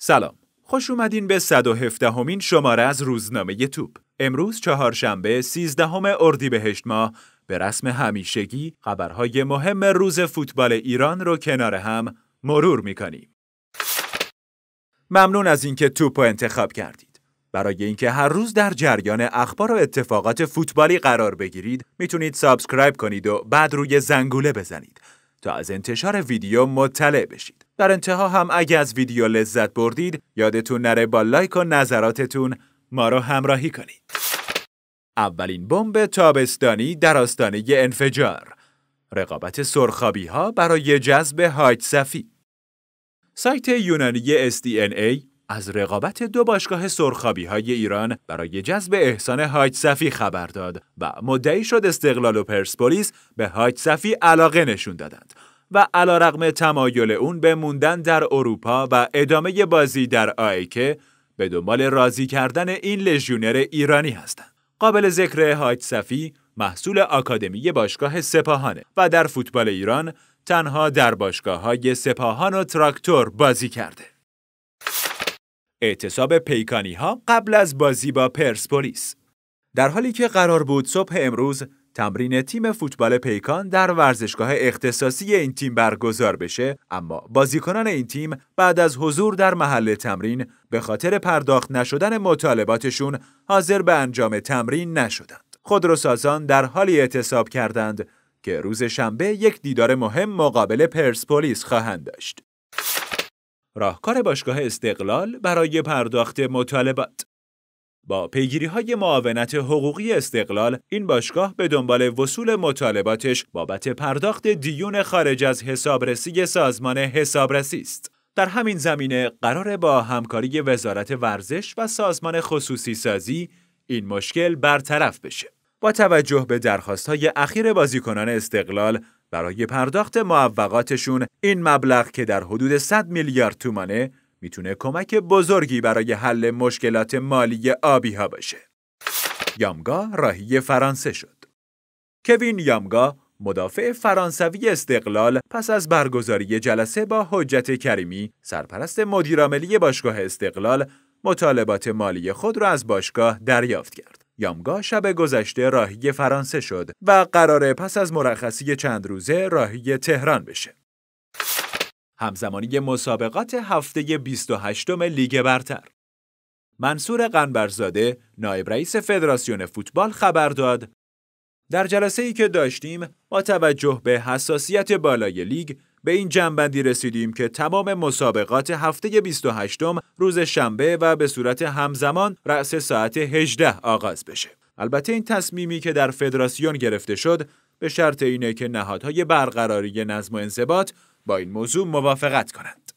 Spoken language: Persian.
سلام خوش اومدین به 117 همین شماره از روزنامه ی توپ امروز چهارشنبه 13 اردیبهشت ماه به رسم همیشگی خبرهای مهم روز فوتبال ایران رو کنار هم مرور میکنیم ممنون از اینکه توپ رو انتخاب کردید برای اینکه هر روز در جریان اخبار و اتفاقات فوتبالی قرار بگیرید میتونید سابسکرایب کنید و بعد روی زنگوله بزنید تا از انتشار ویدیو مطلع بشید. در انتها هم اگه از ویدیو لذت بردید یادتون نره با لایک و نظراتتون ما رو همراهی کنید. اولین بمب تابستانی در آستانه انفجار رقابت سرخابی ها برای جذب هایت صفی سایت یونانی SDNA از رقابت دو باشگاه سرخابی های ایران برای جذب احسان هایت صفی خبر داد و مدعی شد استقلال و پرسپولیس به هایت صفی علاقه نشون دادند و علا رقم تمایل اون به موندن در اروپا و ادامه بازی در آیکه به دنبال راضی کردن این لژیونر ایرانی هستند. قابل ذکر هایت صفی محصول آکادمی باشگاه سپاهانه و در فوتبال ایران تنها در باشگاه های سپاهان و تراکتور بازی کرده. اعتصاب پیکانی ها قبل از بازی با پرسپولیس در حالی که قرار بود صبح امروز تمرین تیم فوتبال پیکان در ورزشگاه اختصاصی این تیم برگزار بشه اما بازیکنان این تیم بعد از حضور در محل تمرین به خاطر پرداخت نشدن مطالباتشون حاضر به انجام تمرین نشدند خودروسازان در حالی اعتصاب کردند که روز شنبه یک دیدار مهم مقابل پرسپولیس خواهند داشت راهکار باشگاه استقلال برای پرداخت مطالبات با پیگیری های معاونت حقوقی استقلال این باشگاه به دنبال وصول مطالباتش بابت پرداخت دیون خارج از حسابرسی سازمان حسابرسی است در همین زمینه قرار با همکاری وزارت ورزش و سازمان خصوصی سازی این مشکل برطرف بشه با توجه به درخواست های اخیر بازیکنان استقلال برای پرداخت معوقاتشون این مبلغ که در حدود 100 میلیارد تومانه میتونه کمک بزرگی برای حل مشکلات مالی آبی ها باشه. یامگا راهی فرانسه شد. کوین یامگا مدافع فرانسوی استقلال پس از برگزاری جلسه با حجت کریمی سرپرست مدیرعاملی باشگاه استقلال مطالبات مالی خود را از باشگاه دریافت کرد یامگا شب گذشته راهی فرانسه شد و قراره پس از مرخصی چند روزه راهی تهران بشه. همزمانی مسابقات هفته 28 لیگ برتر منصور قنبرزاده نایب رئیس فدراسیون فوتبال خبر داد در جلسه ای که داشتیم با توجه به حساسیت بالای لیگ به این جنبندی رسیدیم که تمام مسابقات هفته 28 روز شنبه و به صورت همزمان رأس ساعت 18 آغاز بشه. البته این تصمیمی که در فدراسیون گرفته شد به شرط اینه که نهادهای برقراری نظم و انضباط با این موضوع موافقت کنند.